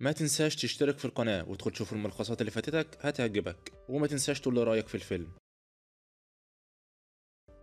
ما تنساش تشترك في القناة وتدخل تشوف الملخصات اللي فاتتك هتعجبك وما تنساش تقول رأيك في الفيلم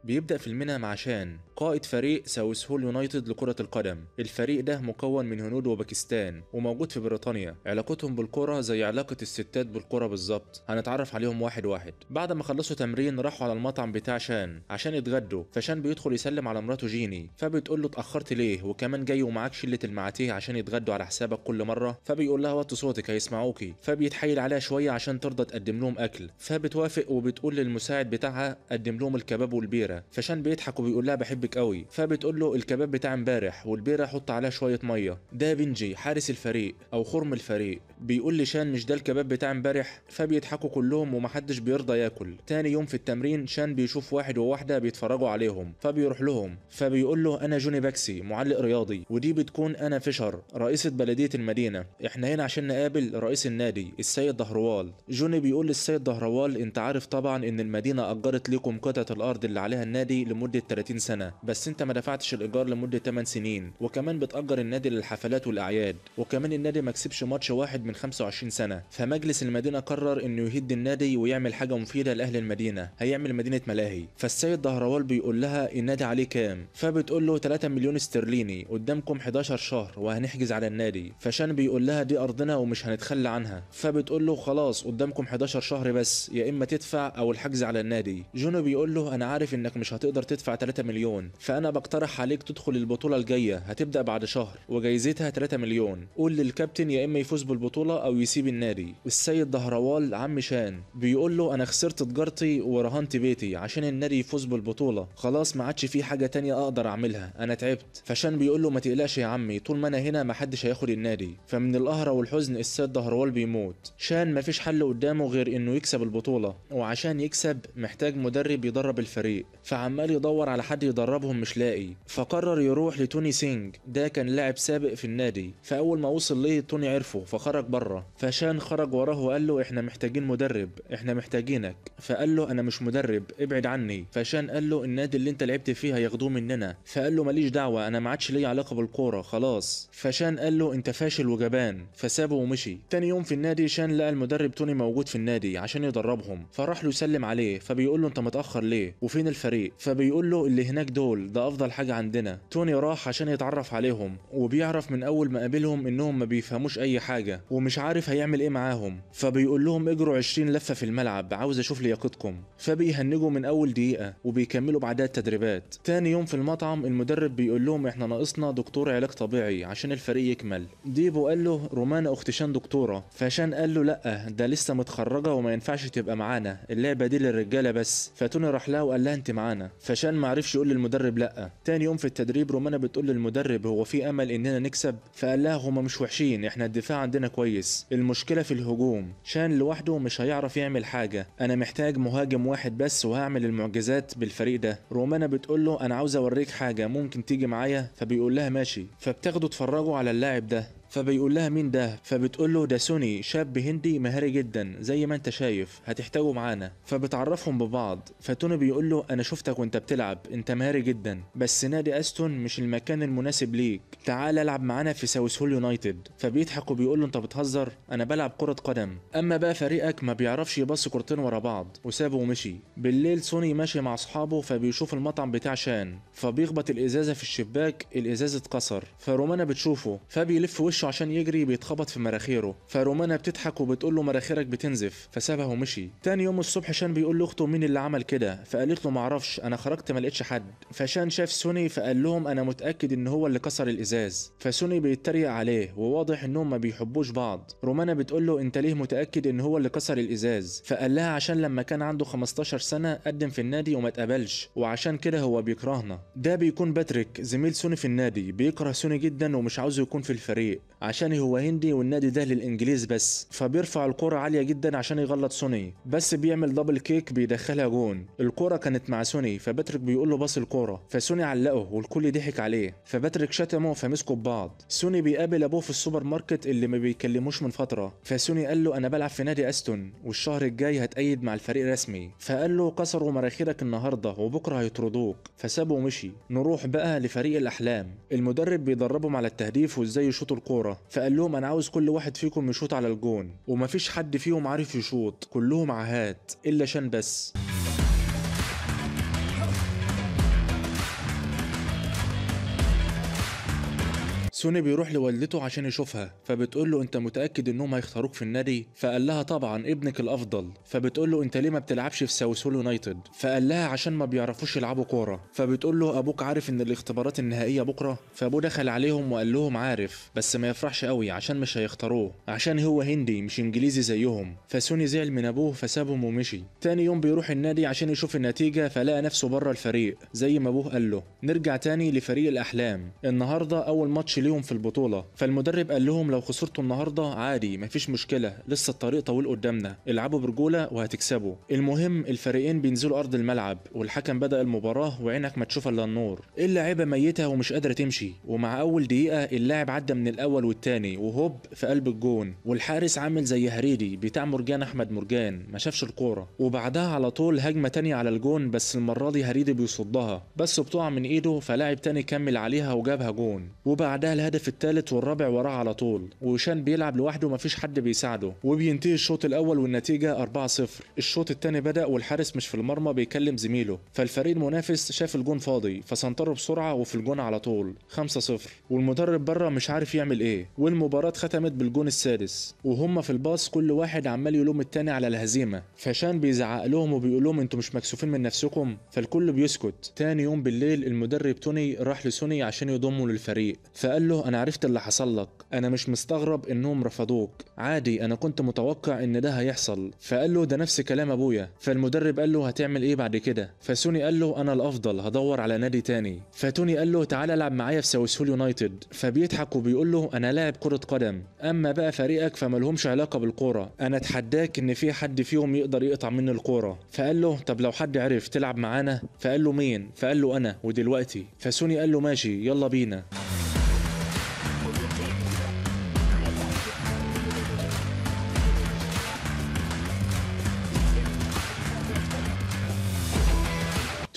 بيبدأ فيلمنا مع شان قائد فريق ساوث هول يونايتد لكرة القدم الفريق ده مكون من هنود وباكستان وموجود في بريطانيا علاقتهم بالكرة زي علاقة الستات بالكرة بالظبط هنتعرف عليهم واحد واحد بعد ما خلصوا تمرين راحوا على المطعم بتاع شان عشان يتغدوا فشان بيدخل يسلم على مراته جيني فبتقول له اتأخرت ليه وكمان جاي ومعاك شلة المعاتيه عشان يتغدوا على حسابك كل مرة فبيقول لها وطي صوتك هيسمعوكي فبيتحايل عليها شوية عشان ترضى تقدم لهم أكل فبتوافق وبتقول للمساعد بتاعها قدم لهم الكباب والبيرة فشان بيضحك وبيقول لها بحبك قوي فبتقول له الكباب بتاع امبارح والبيره حط عليها شويه ميه ده بنجي حارس الفريق او خرم الفريق بيقول لشان مش ده الكباب بتاع امبارح فبيضحكوا كلهم ومحدش بيرضى ياكل تاني يوم في التمرين شان بيشوف واحد وواحده بيتفرجوا عليهم فبيروح لهم فبيقول له انا جوني باكسي معلق رياضي ودي بتكون انا فيشر رئيسه بلديه المدينه احنا هنا عشان نقابل رئيس النادي السيد ظهروال جوني بيقول للسيد ظهروال انت عارف طبعا ان المدينه اجرت لكم قطعه الارض اللي عليها النادي لمده 30 سنه بس انت ما دفعتش الايجار لمده 8 سنين وكمان بتاجر النادي للحفلات والاعياد وكمان النادي ما كسبش ماتش واحد من 25 سنه فمجلس المدينه قرر انه يهد النادي ويعمل حاجه مفيده لاهل المدينه هيعمل مدينه ملاهي فالسيد دهروال بيقول لها النادي عليه كام فبتقول له 3 مليون استرليني قدامكم 11 شهر وهنحجز على النادي فشان بيقول لها دي ارضنا ومش هنتخلى عنها فبتقول له خلاص قدامكم 11 شهر بس يا اما تدفع او الحجز على النادي جونو بيقول له انا عارف ان انك مش هتقدر تدفع 3 مليون فانا بقترح عليك تدخل البطوله الجايه هتبدا بعد شهر وجايزتها 3 مليون قول للكابتن يا اما يفوز بالبطوله او يسيب النادي السيد دهروال عم شان بيقول له انا خسرت تجارتي ورهنت بيتي عشان النادي يفوز بالبطوله خلاص ما عادش في حاجه تانية اقدر اعملها انا تعبت فشان بيقول له ما تقلقش يا عمي طول ما انا هنا ما حدش هياخد النادي فمن القهره والحزن السيد دهروال بيموت شان ما فيش حل قدامه غير انه يكسب البطوله وعشان يكسب محتاج مدرب يدرب الفريق فعمال يدور على حد يدربهم مش لاقي فقرر يروح لتوني سينج ده كان لاعب سابق في النادي فاول ما وصل ليه توني عرفه فخرج بره فشان خرج وراه وقال له احنا محتاجين مدرب احنا محتاجينك فقال له انا مش مدرب ابعد عني فشان قال له النادي اللي انت لعبت فيه هياخدوه مننا فقال له ماليش دعوه انا ما عادش ليا علاقه بالكوره خلاص فشان قال له انت فاشل وجبان فسابه ومشي تاني يوم في النادي شان لقى المدرب توني موجود في النادي عشان يدربهم فراح له يسلم عليه فبيقول له انت متاخر ليه وفين الفريق الفريق فبيقول له اللي هناك دول ده افضل حاجه عندنا توني راح عشان يتعرف عليهم وبيعرف من اول ما قابلهم انهم ما بيفهموش اي حاجه ومش عارف هيعمل ايه معاهم فبيقول لهم اجروا 20 لفه في الملعب عاوز اشوف لياقتكم فبيهنجوا من اول دقيقه وبيكملوا بعدها التدريبات تاني يوم في المطعم المدرب بيقول لهم احنا ناقصنا دكتور علاج طبيعي عشان الفريق يكمل ديبو قال له رومانا اخت شان دكتوره فشان قال له لا ده لسه متخرجه وما ينفعش تبقى معانا اللعبه دي للرجاله بس فتوني راح لها وقال لها انت معانا فشان ما عرفش يقول للمدرب لا تاني يوم في التدريب رومانا بتقول للمدرب هو في امل اننا نكسب فقال لها هما مش وحشين احنا الدفاع عندنا كويس المشكله في الهجوم شان لوحده مش هيعرف يعمل حاجه انا محتاج مهاجم واحد بس وهعمل المعجزات بالفريق ده رومانا بتقول له انا عاوز اوريك حاجه ممكن تيجي معايا فبيقول لها ماشي فبتاخده تفرجه على اللاعب ده فبيقول لها مين ده فبتقول له ده سوني شاب هندي مهاري جدا زي ما انت شايف هتحتاجه معانا فبتعرفهم ببعض فتوني بيقول له انا شفتك وانت بتلعب انت مهاري جدا بس نادي استون مش المكان المناسب ليك تعال العب معانا في ساوث هول يونايتد فبيضحك وبيقول له انت بتهزر انا بلعب كرة قدم اما بقى فريقك ما بيعرفش يبص كورتين ورا بعض وسابه ومشي بالليل سوني ماشي مع اصحابه فبيشوف المطعم بتاع شان فبيخبط الازازة في الشباك الازازة اتكسر فرومانا بتشوفه فبيلف وشه وشه عشان يجري بيتخبط في مراخيره فرومانا بتضحك وبتقول له مراخيرك بتنزف فسابها ومشي تاني يوم الصبح شان بيقول لاخته مين اللي عمل كده فقالت له معرفش انا خرجت ما لقيتش حد فشان شاف سوني فقال لهم انا متاكد ان هو اللي كسر الازاز فسوني بيتريق عليه وواضح انهم ما بيحبوش بعض رومانا بتقول له انت ليه متاكد ان هو اللي كسر الازاز فقال لها عشان لما كان عنده 15 سنه قدم في النادي وما اتقبلش وعشان كده هو بيكرهنا ده بيكون باتريك زميل سوني في النادي بيكره سوني جدا ومش عاوزه يكون في الفريق عشان هو هندي والنادي ده للانجليز بس فبيرفع الكرة عالية جدا عشان يغلط سوني بس بيعمل دبل كيك بيدخلها جون الكرة كانت مع سوني فباتريك بيقول له باص الكرة فسوني علقه والكل ضحك عليه فباتريك شتمه فمسكوا ببعض سوني بيقابل ابوه في السوبر ماركت اللي ما بيكلموش من فترة فسوني قال له انا بلعب في نادي استون والشهر الجاي هتأيد مع الفريق رسمي فقال له كسروا مراخيرك النهارده وبكره هيطردوك فسابه ومشي نروح بقى لفريق الاحلام المدرب بيدربهم على التهديف وازاي يشوطوا الكورة الكوره فقال لهم انا عاوز كل واحد فيكم يشوط على الجون ومفيش حد فيهم عارف يشوط كلهم عاهات الا شان بس سوني بيروح لوالدته عشان يشوفها فبتقول له انت متاكد انهم هيختاروك في النادي فقال لها طبعا ابنك الافضل فبتقول له انت ليه ما بتلعبش في ساوسول يونايتد فقال لها عشان ما بيعرفوش يلعبوا كوره فبتقول له ابوك عارف ان الاختبارات النهائيه بكره فابوه دخل عليهم وقال لهم عارف بس ما يفرحش قوي عشان مش هيختاروه عشان هو هندي مش انجليزي زيهم فسوني زعل من ابوه فسابهم ومشي تاني يوم بيروح النادي عشان يشوف النتيجه فلقى نفسه بره الفريق زي ما ابوه قال له نرجع تاني لفريق الاحلام النهارده اول ماتش اليوم في البطوله فالمدرب قال لهم لو خسرتوا النهارده عادي مفيش مشكله لسه الطريق طويل قدامنا العبوا برجوله وهتكسبوا المهم الفريقين بينزلوا ارض الملعب والحكم بدا المباراه وعينك ما تشوف الا النور اللاعيبه ميته ومش قادره تمشي ومع اول دقيقه اللاعب عدى من الاول والتاني وهوب في قلب الجون والحارس عامل زي هريدي بتاع مرجان احمد مرجان ما شافش الكوره وبعدها على طول هجمه تانية على الجون بس المره دي هريدي بيصدها بس بتقع من ايده فلاعب تاني كمل عليها وجابها جون وبعدها الهدف الثالث والرابع وراه على طول وشان بيلعب لوحده ومفيش حد بيساعده وبينتهي الشوط الاول والنتيجه 4-0 الشوط الثاني بدا والحارس مش في المرمى بيكلم زميله فالفريق المنافس شاف الجون فاضي فسنطره بسرعه وفي الجون على طول 5-0 والمدرب بره مش عارف يعمل ايه والمباراه ختمت بالجون السادس وهم في الباص كل واحد عمال يلوم التاني على الهزيمه فشان بيزعق لهم وبيقول لهم انتوا مش مكسوفين من نفسكم فالكل بيسكت تاني يوم بالليل المدرب توني راح لسوني عشان يضمه للفريق فقال قال له انا عرفت اللي حصل لك انا مش مستغرب انهم رفضوك عادي انا كنت متوقع ان ده هيحصل فقال له ده نفس كلام ابويا فالمدرب قال له هتعمل ايه بعد كده فسوني قال له انا الافضل هدور على نادي تاني فتوني قال له تعالى العب معايا في ساوث يونايتد فبيضحك وبيقول له انا لاعب كره قدم اما بقى فريقك فمالهمش علاقه بالكوره انا اتحداك ان في حد فيهم يقدر يقطع مني الكوره فقال له طب لو حد عرف تلعب معانا فقال له مين فقال له انا ودلوقتي فسوني قال له ماشي يلا بينا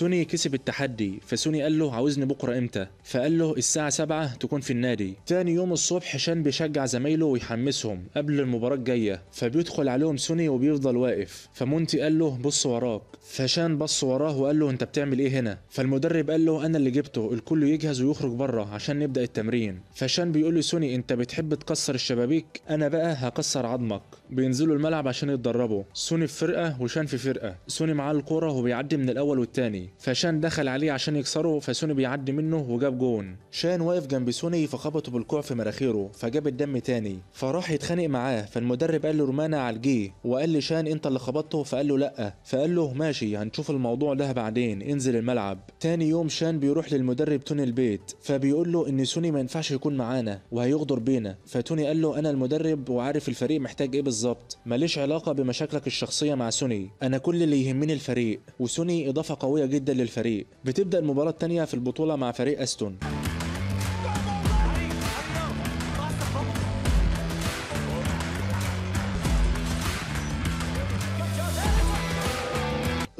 توني كسب التحدي فسوني قال له عاوزني بكره امتى فقال له الساعه 7 تكون في النادي تاني يوم الصبح شان بيشجع زمايله ويحمسهم قبل المباراه الجايه فبيدخل عليهم سوني وبيفضل واقف فمونتي قال له بص وراك فشان بص وراه وقال له انت بتعمل ايه هنا فالمدرب قال له انا اللي جبته الكل يجهز ويخرج بره عشان نبدا التمرين فشان بيقول لسوني انت بتحب تكسر الشبابيك انا بقى هكسر عظمك بينزلوا الملعب عشان يتدربوا سوني في فرقه وشان في فرقه سوني معاه الكوره وبيعدي من الاول والتاني فشان دخل عليه عشان يكسره فسوني بيعدي منه وجاب جون شان واقف جنب سوني فخبطه بالكوع في مراخيره فجاب الدم تاني فراح يتخانق معاه فالمدرب قال له رومانا عالجيه وقال لشان انت اللي خبطته فقال له لا فقال له ماشي هنشوف الموضوع ده بعدين انزل الملعب تاني يوم شان بيروح للمدرب توني البيت فبيقول له ان سوني ما ينفعش يكون معانا وهيغدر بينا فتوني قال له انا المدرب وعارف الفريق محتاج ايه بالظبط ماليش علاقه بمشاكلك الشخصيه مع سوني انا كل اللي يهمني الفريق وسوني اضافه قويه جدا جدا للفريق بتبدا المباراه الثانيه في البطوله مع فريق استون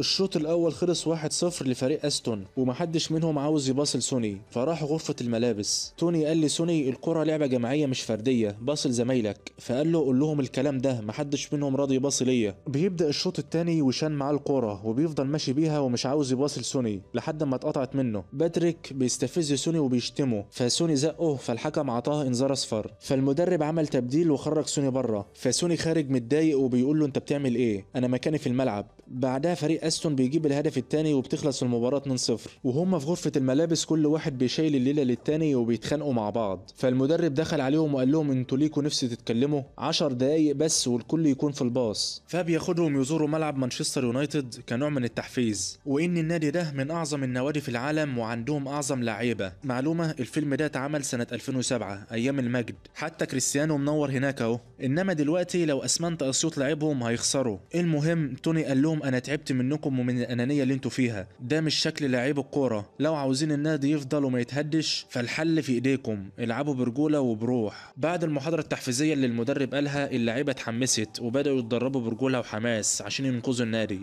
الشوط الاول خلص 1-0 لفريق استون ومحدش منهم عاوز يباصل سوني فراحوا غرفه الملابس توني قال لسوني الكره لعبه جماعيه مش فرديه باصل زمايلك فقال له قول لهم الكلام ده محدش منهم راضي يباصل ليا بيبدا الشوط الثاني وشان معاه الكره وبيفضل ماشي بيها ومش عاوز يباصل سوني لحد ما اتقطعت منه باتريك بيستفز سوني وبيشتمه فسوني زقه فالحكم عطاه انذار اصفر فالمدرب عمل تبديل وخرج سوني بره فسوني خارج متضايق وبيقول له انت بتعمل ايه انا مكاني في الملعب بعدها فريق استون بيجيب الهدف الثاني وبتخلص المباراه 2-0 وهم في غرفه الملابس كل واحد بيشيل الليله للتاني وبيتخانقوا مع بعض فالمدرب دخل عليهم وقال لهم انتوا ليكوا نفسي تتكلموا 10 دقايق بس والكل يكون في الباص فبياخدهم يزوروا ملعب مانشستر يونايتد كنوع من التحفيز وان النادي ده من اعظم النوادي في العالم وعندهم اعظم لعيبه معلومه الفيلم ده اتعمل سنه 2007 ايام المجد حتى كريستيانو منور هناك اهو انما دلوقتي لو اسمنت اسيوط لعيبهم هيخسروا المهم توني قال لهم انا تعبت منكم منكم ومن الانانيه اللي انتوا فيها ده مش شكل لعيب الكوره لو عاوزين النادي يفضل وما يتهدش فالحل في ايديكم العبوا برجوله وبروح بعد المحاضره التحفيزيه اللي المدرب قالها اللعيبه اتحمست وبداوا يتدربوا برجوله وحماس عشان ينقذوا النادي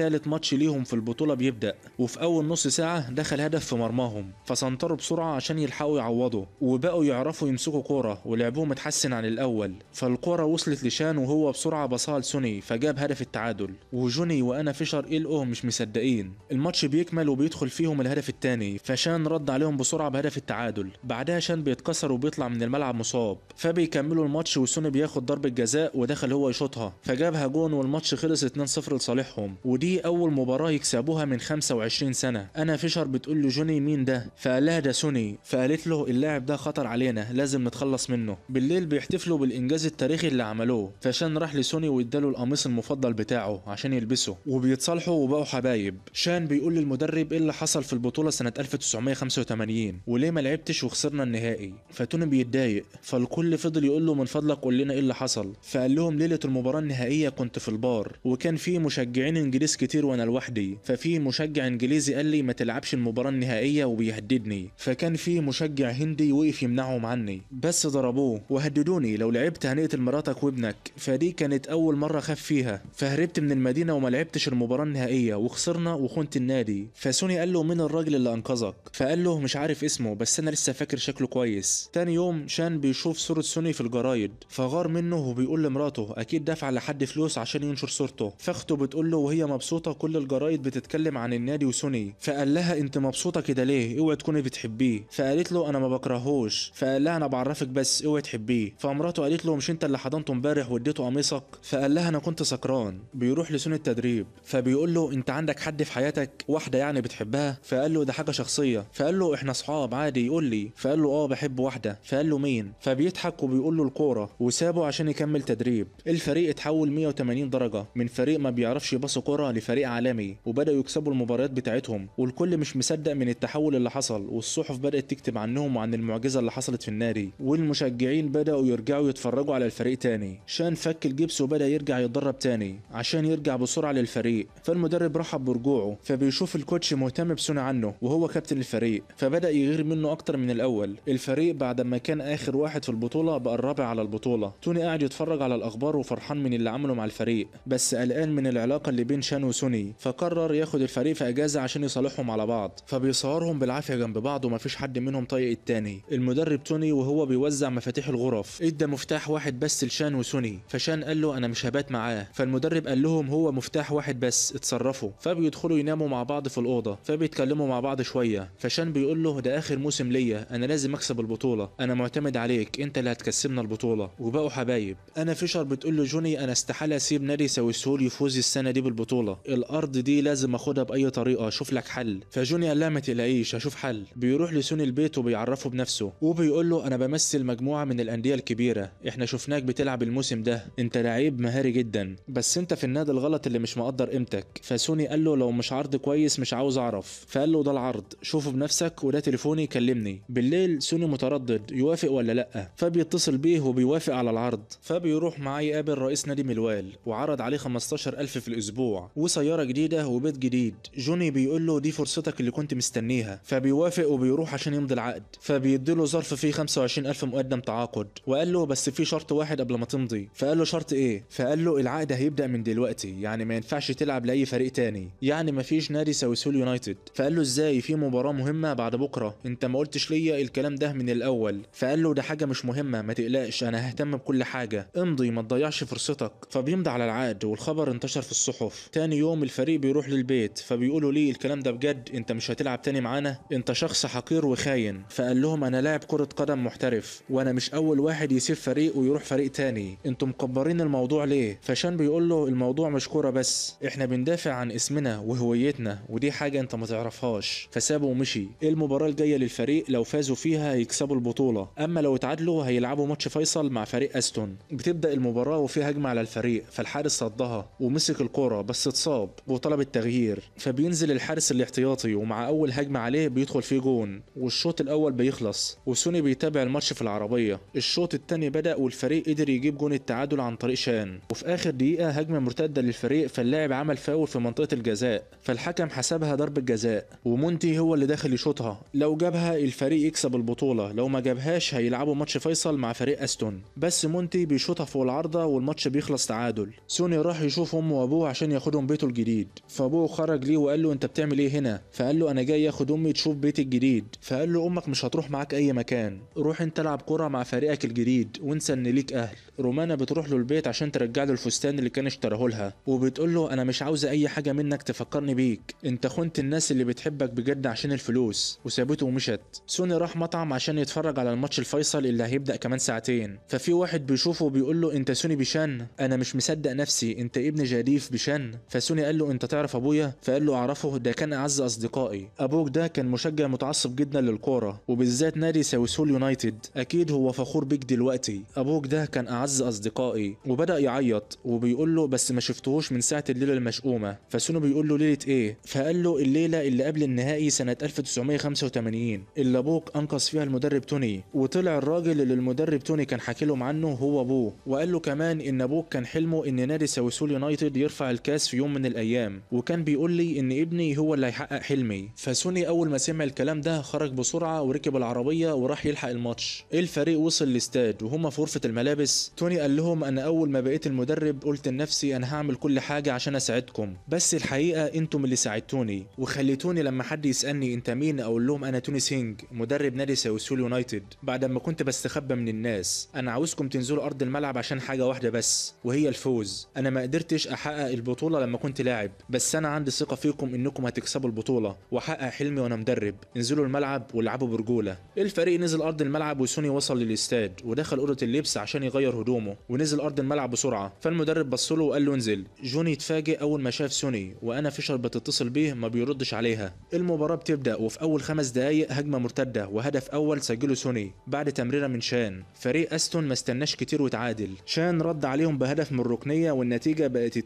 ثالث ماتش ليهم في البطولة بيبدأ وفي أول نص ساعة دخل هدف في مرماهم فسنطروا بسرعة عشان يلحقوا يعوضوا وبقوا يعرفوا يمسكوا كورة ولعبهم اتحسن عن الأول فالكورة وصلت لشان وهو بسرعة بصها لسوني فجاب هدف التعادل وجوني وأنا فيشر إلقوا مش مصدقين الماتش بيكمل وبيدخل فيهم الهدف الثاني فشان رد عليهم بسرعة بهدف التعادل بعدها شان بيتكسر وبيطلع من الملعب مصاب فبيكملوا الماتش وسوني بياخد ضربة جزاء ودخل هو يشوطها فجابها جون والماتش خلص 2-0 لصالحهم ودي دي أول مباراة يكسبوها من 25 سنة أنا فيشر بتقول له جوني مين ده فقال لها ده سوني فقالت له اللاعب ده خطر علينا لازم نتخلص منه بالليل بيحتفلوا بالإنجاز التاريخي اللي عملوه فشان راح لسوني واداله القميص المفضل بتاعه عشان يلبسه وبيتصالحوا وبقوا حبايب شان بيقول للمدرب إيه اللي حصل في البطولة سنة 1985 وليه ما لعبتش وخسرنا النهائي فتوني بيتضايق فالكل فضل يقول له من فضلك قول لنا إيه اللي حصل فقال لهم ليلة المباراة النهائية كنت في البار وكان في مشجعين إنجليز كتير وانا لوحدي ففي مشجع انجليزي قال لي ما تلعبش المباراه النهائيه وبيهددني فكان في مشجع هندي وقف يمنعهم عني بس ضربوه وهددوني لو لعبت هنقتل مراتك وابنك فدي كانت اول مره اخاف فيها فهربت من المدينه وما لعبتش المباراه النهائيه وخسرنا وخنت النادي فسوني قال له مين الراجل اللي انقذك فقال له مش عارف اسمه بس انا لسه فاكر شكله كويس تاني يوم شان بيشوف صوره سوني في الجرايد فغار منه وبيقول لمراته اكيد دفع لحد فلوس عشان ينشر صورته فاخته بتقول له وهي ما مبسوطه كل الجرايد بتتكلم عن النادي وسوني فقال لها انت مبسوطه كده ليه اوعي تكوني بتحبيه فقالت له انا ما بكرهوش فقال لها انا بعرفك بس اوعي تحبيه فمراته قالت له مش انت اللي حضنته امبارح واديته قميصك فقال لها انا كنت سكران بيروح لسوني التدريب فبيقول له انت عندك حد في حياتك واحده يعني بتحبها فقال له ده حاجه شخصيه فقال له احنا اصحاب عادي يقول لي فقال له اه بحب واحده فقال له مين فبيضحك وبيقول له الكوره وسابه عشان يكمل تدريب الفريق اتحول 180 درجه من فريق ما بيعرفش يباص كوره لفريق عالمي وبدأوا يكسبوا المباريات بتاعتهم والكل مش مصدق من التحول اللي حصل والصحف بدأت تكتب عنهم وعن المعجزة اللي حصلت في النادي والمشجعين بدأوا يرجعوا يتفرجوا على الفريق تاني شان فك الجبس وبدأ يرجع يتدرب تاني عشان يرجع بسرعة للفريق فالمدرب رحب برجوعه فبيشوف الكوتش مهتم بسون عنه وهو كابتن الفريق فبدأ يغير منه أكتر من الأول الفريق بعد ما كان آخر واحد في البطولة بقى الرابع على البطولة توني قاعد يتفرج على الأخبار وفرحان من اللي عمله مع الفريق بس قلقان من العلاقة اللي بين شان كانوا سوني فقرر ياخد الفريق في اجازه عشان يصالحهم على بعض فبيصورهم بالعافيه جنب بعض ومفيش حد منهم طايق التاني المدرب توني وهو بيوزع مفاتيح الغرف ادى مفتاح واحد بس لشان وسوني فشان قال له انا مش هبات معاه فالمدرب قال لهم هو مفتاح واحد بس اتصرفوا فبيدخلوا يناموا مع بعض في الاوضه فبيتكلموا مع بعض شويه فشان بيقول له ده اخر موسم ليا انا لازم اكسب البطوله انا معتمد عليك انت اللي هتكسبنا البطوله وبقوا حبايب انا فيشر بتقول له جوني انا استحاله اسيب نادي ساوسول يفوز السنه دي بالبطوله الله الارض دي لازم اخدها باي طريقه اشوف لك حل فجوني قال لها ما تقلقيش هشوف حل بيروح لسوني البيت وبيعرفه بنفسه وبيقول له انا بمثل مجموعه من الانديه الكبيره احنا شفناك بتلعب الموسم ده انت لعيب مهاري جدا بس انت في النادي الغلط اللي مش مقدر قيمتك فسوني قال له لو مش عرض كويس مش عاوز اعرف فقال له ده العرض شوفه بنفسك وده تليفوني كلمني بالليل سوني متردد يوافق ولا لا فبيتصل بيه وبيوافق على العرض فبيروح معاه يقابل رئيس نادي ملوال وعرض عليه 15000 في الاسبوع وسيارة جديدة وبيت جديد جوني بيقول له دي فرصتك اللي كنت مستنيها فبيوافق وبيروح عشان يمضي العقد فبيدي له ظرف فيه 25000 مقدم تعاقد وقال له بس في شرط واحد قبل ما تمضي فقال له شرط ايه فقال له العقد هيبدا من دلوقتي يعني ما ينفعش تلعب لاي فريق تاني يعني ما فيش نادي ساوثول يونايتد فقال له ازاي في مباراة مهمة بعد بكرة انت ما قلتش ليا الكلام ده من الاول فقال له ده حاجة مش مهمة ما تقلقش انا ههتم بكل حاجة امضي ما تضيعش فرصتك فبيمضي على العقد والخبر انتشر في الصحف تاني تاني يوم الفريق بيروح للبيت فبيقولوا لي الكلام ده بجد انت مش هتلعب تاني معانا انت شخص حقير وخاين فقال لهم انا لاعب كرة قدم محترف وانا مش اول واحد يسيب فريق ويروح فريق تاني انتوا مكبرين الموضوع ليه فشان بيقول له الموضوع مش كوره بس احنا بندافع عن اسمنا وهويتنا ودي حاجه انت ما تعرفهاش فسابه ومشي المباراه الجايه للفريق لو فازوا فيها هيكسبوا البطوله اما لو اتعادلوا هيلعبوا ماتش فيصل مع فريق استون بتبدا المباراه وفي هجمه على الفريق فالحارس صدها ومسك الكوره بس بيتصاب وطلب التغيير فبينزل الحارس الاحتياطي ومع اول هجمه عليه بيدخل فيه جون والشوط الاول بيخلص وسوني بيتابع الماتش في العربيه الشوط الثاني بدا والفريق قدر يجيب جون التعادل عن طريق شان وفي اخر دقيقه هجمه مرتده للفريق فاللاعب عمل فاول في منطقه الجزاء فالحكم حسبها ضربه جزاء ومونتي هو اللي داخل يشوطها لو جابها الفريق يكسب البطوله لو ما جابهاش هيلعبوا ماتش فيصل مع فريق استون بس مونتي بيشوطها فوق العارضه والماتش بيخلص تعادل سوني راح يشوف امه وابوه عشان ياخدهم بيته الجديد فابوه خرج ليه وقال له انت بتعمل ايه هنا فقال له انا جاي اخد امي تشوف بيتي الجديد فقال له امك مش هتروح معاك اي مكان روح انت العب كوره مع فريقك الجديد وانسى ان ليك اهل رومانا بتروح له البيت عشان ترجع له الفستان اللي كان اشتراه لها وبتقول له انا مش عاوزه اي حاجه منك تفكرني بيك انت خنت الناس اللي بتحبك بجد عشان الفلوس وسابته ومشت سوني راح مطعم عشان يتفرج على الماتش الفيصل اللي هيبدا كمان ساعتين ففي واحد بيشوفه وبيقول له انت سوني بيشان انا مش مصدق نفسي انت ابن جاديف بيشان فسوني قال له انت تعرف ابويا فقال له اعرفه ده كان اعز اصدقائي ابوك ده كان مشجع متعصب جدا للكوره وبالذات نادي ساوثول يونايتد اكيد هو فخور بيك دلوقتي ابوك ده كان اعز اصدقائي وبدا يعيط وبيقول له بس ما شفتهوش من ساعه الليله المشؤومه فسوني بيقول له ليله ايه فقال له الليله اللي قبل النهائي سنه 1985 اللي ابوك انقذ فيها المدرب توني وطلع الراجل اللي المدرب توني كان حكي لهم عنه هو ابوه وقال له كمان ان ابوك كان حلمه ان نادي ساوثول يونايتد يرفع الكاس في يوم من الايام وكان بيقول لي ان ابني هو اللي هيحقق حلمي فسوني اول ما سمع الكلام ده خرج بسرعه وركب العربيه وراح يلحق الماتش إيه الفريق وصل الاستاد وهما في غرفه الملابس توني قال لهم انا اول ما بقيت المدرب قلت لنفسي انا هعمل كل حاجه عشان اساعدكم بس الحقيقه انتم اللي ساعدتوني وخليتوني لما حد يسالني انت مين اقول لهم انا توني سينج مدرب نادي ساوسول يونايتد بعد ما كنت بستخبى من الناس انا عاوزكم تنزلوا ارض الملعب عشان حاجه واحده بس وهي الفوز انا ما قدرتش احقق البطوله لما لما كنت لاعب بس انا عندي ثقه فيكم انكم هتكسبوا البطوله واحقق حلمي وانا مدرب انزلوا الملعب والعبوا برجوله إيه الفريق نزل ارض الملعب وسوني وصل للاستاد ودخل اوضه اللبس عشان يغير هدومه ونزل ارض الملعب بسرعه فالمدرب بص له وقال له انزل جوني اتفاجئ اول ما شاف سوني وانا فيشر بتتصل بيه ما بيردش عليها المباراه بتبدا وفي اول خمس دقائق هجمه مرتده وهدف اول سجله سوني بعد تمريره من شان فريق استون ما استناش كتير وتعادل شان رد عليهم بهدف من الركنيه والنتيجه بقت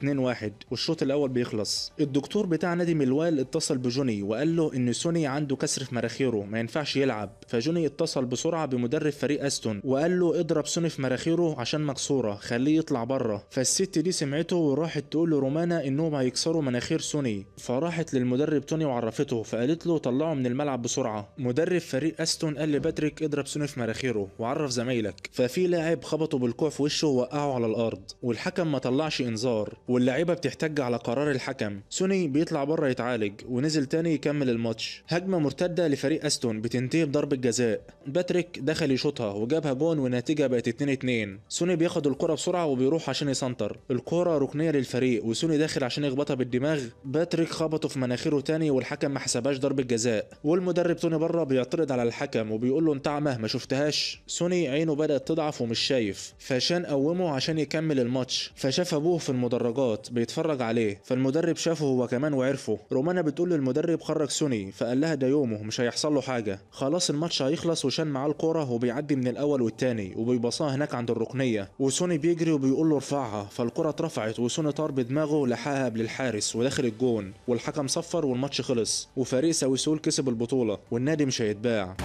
2-1 والشوط الشوط الاول بيخلص الدكتور بتاع نادي ملوال اتصل بجوني وقال له ان سوني عنده كسر في مراخيره ما ينفعش يلعب فجوني اتصل بسرعه بمدرب فريق استون وقال له اضرب سوني في مراخيره عشان مكسوره خليه يطلع بره فالست دي سمعته وراحت تقول لرومانا انهم هيكسروا مناخير سوني فراحت للمدرب توني وعرفته فقالت له طلعه من الملعب بسرعه مدرب فريق استون قال لباتريك اضرب سوني في مراخيره وعرف زمايلك ففي لاعب خبطه بالكوع في وشه ووقعه على الارض والحكم ما طلعش انذار واللعيبه بتحتج على قرار الحكم سوني بيطلع بره يتعالج ونزل تاني يكمل الماتش هجمه مرتده لفريق استون بتنتهي بضربه جزاء باتريك دخل يشوطها وجابها جون ونتيجة بقت 2 2 سوني بياخد الكره بسرعه وبيروح عشان يسنتر الكره ركنيه للفريق وسوني داخل عشان يخبطها بالدماغ باتريك خبطه في مناخيره تاني والحكم ما حسبهاش ضربه جزاء والمدرب توني بره بيعترض على الحكم وبيقول له انت عمه ما شفتهاش سوني عينه بدات تضعف ومش شايف فشان قومه عشان يكمل الماتش فشاف ابوه في المدرجات بيتفرج عليه فالمدرب شافه هو كمان وعرفه رومانا بتقول للمدرب خرج سوني فقال لها ده يومه مش هيحصل له حاجه خلاص الماتش هيخلص وشان معاه الكوره وبيعدي من الاول والتاني وبيبصاها هناك عند الركنيه وسوني بيجري وبيقول له ارفعها فالكره اترفعت وسوني طار بدماغه لحقها قبل الحارس وداخل الجون والحكم صفر والماتش خلص وفريق ساويسول كسب البطوله والنادي مش هيتباع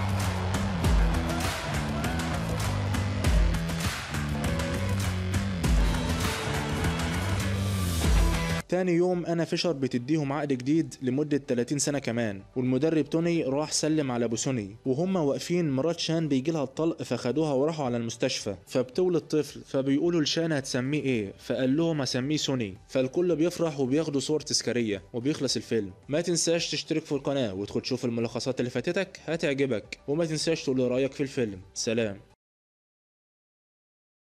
تاني يوم انا فيشر بتديهم عقد جديد لمده 30 سنه كمان والمدرب توني راح سلم على بوسوني وهم واقفين مرات شان بيجي لها الطلق فخدوها وراحوا على المستشفى فبتولد طفل فبيقولوا لشان هتسميه ايه فقال لهم هسميه سوني فالكل بيفرح وبياخدوا صور تذكاريه وبيخلص الفيلم ما تنساش تشترك في القناه وتدخل تشوف الملخصات اللي فاتتك هتعجبك وما تنساش تقول رايك في الفيلم سلام